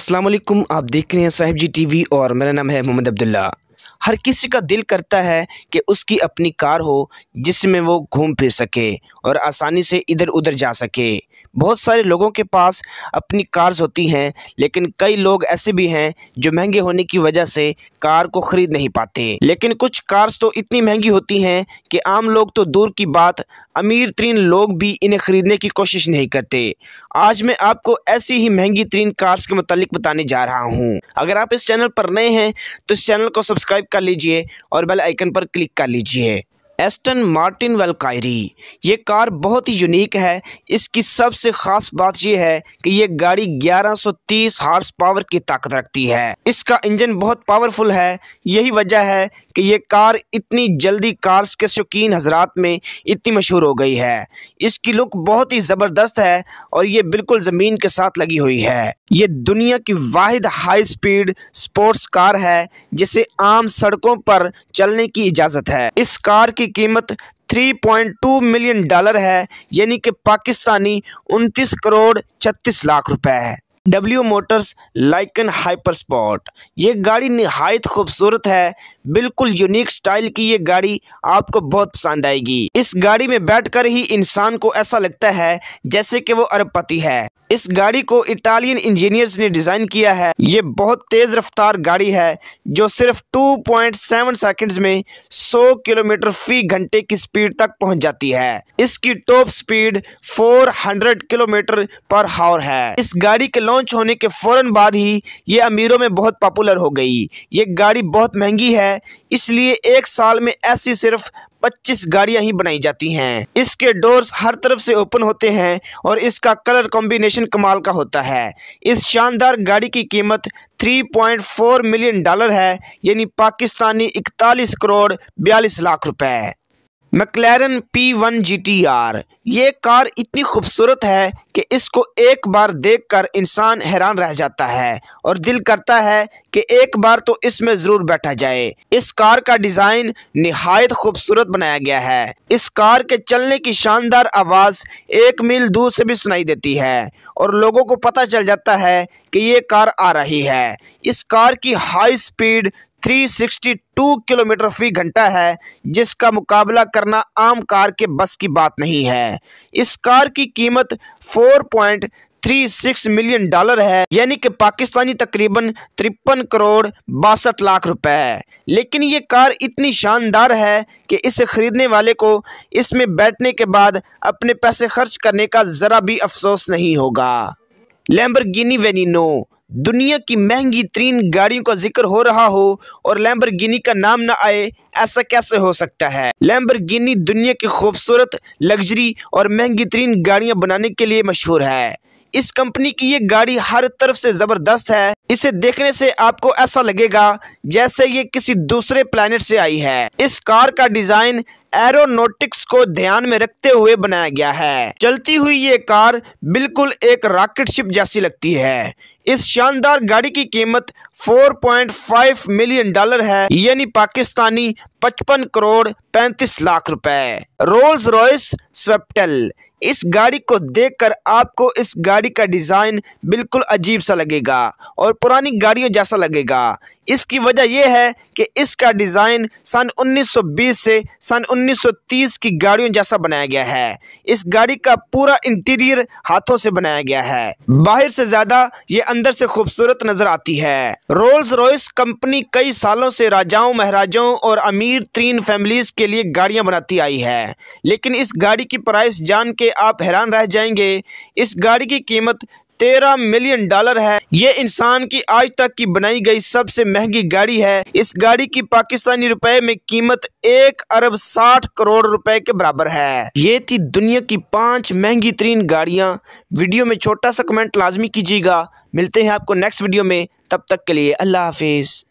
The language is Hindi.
अस्सलाम वालेकुम आप देख रहे हैं साहिब जी टीवी और मेरा नाम है मोहम्मद अब्दुल्ला हर किसी का दिल करता है कि उसकी अपनी कार हो जिसमें वो घूम फिर सके और आसानी से इधर उधर जा सके बहुत सारे लोगों के पास अपनी कार्स होती हैं लेकिन कई लोग ऐसे भी हैं जो महंगे होने की वजह से कार को ख़रीद नहीं पाते लेकिन कुछ कार्स तो इतनी महंगी होती हैं कि आम लोग तो दूर की बात अमीर तरीन लोग भी इन्हें ख़रीदने की कोशिश नहीं करते आज मैं आपको ऐसी ही महंगी तरीन कार्स के मतलब बताने जा रहा हूँ अगर आप इस चैनल पर नए हैं तो इस चैनल को सब्सक्राइब कर लीजिए और बेल आइकन पर क्लिक कर लीजिए एस्टन मार्टिन वेलकायरी ये कार बहुत ही यूनिक है इसकी सबसे ख़ास बात यह है कि यह गाड़ी 1130 हार्स पावर की ताकत रखती है इसका इंजन बहुत पावरफुल है यही वजह है कि यह कार इतनी जल्दी कार्स के शौकीन हजरात में इतनी मशहूर हो गई है इसकी लुक बहुत ही ज़बरदस्त है और ये बिल्कुल ज़मीन के साथ लगी हुई है ये दुनिया की वाहिद हाई स्पीड स्पोर्ट्स कार है जिसे आम सड़कों पर चलने की इजाज़त है इस कार की कीमत 3.2 मिलियन डॉलर है यानी कि पाकिस्तानी 29 करोड़ छत्तीस लाख रुपए है W Motors Lykan hyper sport ये गाड़ी नहायत खूबसूरत है बिल्कुल यूनिक स्टाइल की ये गाड़ी आपको बहुत पसंद आएगी इस गाड़ी में बैठकर ही इंसान को ऐसा लगता है जैसे कि वो अरबपति है इस गाड़ी को इटालियन इंजीनियर्स ने डिजाइन किया है ये बहुत तेज रफ्तार गाड़ी है जो सिर्फ 2.7 पॉइंट में 100 किलोमीटर फी घंटे की स्पीड तक पहुंच जाती है इसकी टॉप स्पीड 400 किलोमीटर पर हावर है इस गाड़ी के लॉन्च होने के फौरन बाद ही ये अमीरों में बहुत पॉपुलर हो गई ये गाड़ी बहुत महंगी है है इसलिए एक साल में ऐसी सिर्फ 25 गाड़ियां ही बनाई जाती हैं इसके डोर्स हर तरफ से ओपन होते हैं और इसका कलर कॉम्बिनेशन कमाल का होता है इस शानदार गाड़ी की कीमत 3.4 मिलियन डॉलर है यानी पाकिस्तानी इकतालीस करोड़ बयालीस लाख रुपए मैकलैरन पी वन ये कार इतनी खूबसूरत है कि इसको एक बार देखकर इंसान हैरान रह जाता है और दिल करता है कि एक बार तो इसमें ज़रूर बैठा जाए इस कार का डिज़ाइन नहायत खूबसूरत बनाया गया है इस कार के चलने की शानदार आवाज़ एक मील दूर से भी सुनाई देती है और लोगों को पता चल जाता है कि ये कार आ रही है इस कार की हाई स्पीड 362 किलोमीटर फी घंटा है जिसका मुकाबला करना आम कार के बस की बात नहीं है इस कार की कीमत 4.36 मिलियन डॉलर है यानी कि पाकिस्तानी तकरीबन तिरपन करोड़ बासठ लाख रुपए लेकिन ये कार इतनी शानदार है कि इसे ख़रीदने वाले को इसमें बैठने के बाद अपने पैसे खर्च करने का ज़रा भी अफसोस नहीं होगा गिनी वेनिनो दुनिया की महंगी तरीन गाड़ियों का जिक्र हो रहा हो और गिनी का नाम ना आए ऐसा कैसे हो सकता है गिनी दुनिया की खूबसूरत लग्जरी और महंगी तरीन गाड़ियां बनाने के लिए मशहूर है इस कंपनी की ये गाड़ी हर तरफ से ज़बरदस्त है इसे देखने से आपको ऐसा लगेगा जैसे ये किसी दूसरे प्लानट से आई है इस कार का डिज़ाइन एरोनोटिक्स को ध्यान में रखते हुए बनाया गया है चलती हुई ये कार बिल्कुल एक रॉकेट शिप जैसी लगती है इस शानदार गाड़ी की कीमत 4.5 मिलियन डॉलर है यानी पाकिस्तानी 55 करोड़ 35 लाख रुपए रोल्स रॉयस स्वेप्टल इस गाड़ी को देखकर आपको इस गाड़ी का डिज़ाइन बिल्कुल अजीब सा लगेगा और पुरानी गाड़ियों जैसा लगेगा इसकी वजह यह है कि इसका डिज़ाइन सन 1920 से सन 1930 की गाड़ियों जैसा बनाया गया है इस गाड़ी का पूरा इंटीरियर हाथों से बनाया गया है बाहर से ज़्यादा ये अंदर से खूबसूरत नज़र आती है रोल्स रॉयस कंपनी कई सालों से राजाओं महाराजों और अमीर तीन फैमिलीज़ के लिए गाड़ियाँ बनाती आई है लेकिन इस गाड़ी की प्राइस जान के आप हैरान रह जाएंगे इस गाड़ी की कीमत तेरह मिलियन डॉलर है ये इंसान की आज तक की बनाई गई सबसे महंगी गाड़ी है इस गाड़ी की पाकिस्तानी रुपए में कीमत एक अरब साठ करोड़ रुपए के बराबर है ये थी दुनिया की पांच महंगी तरीन गाड़ियाँ वीडियो में छोटा सा कमेंट लाजमी कीजिएगा मिलते हैं आपको नेक्स्ट वीडियो में तब तक के लिए अल्लाह हाफिज़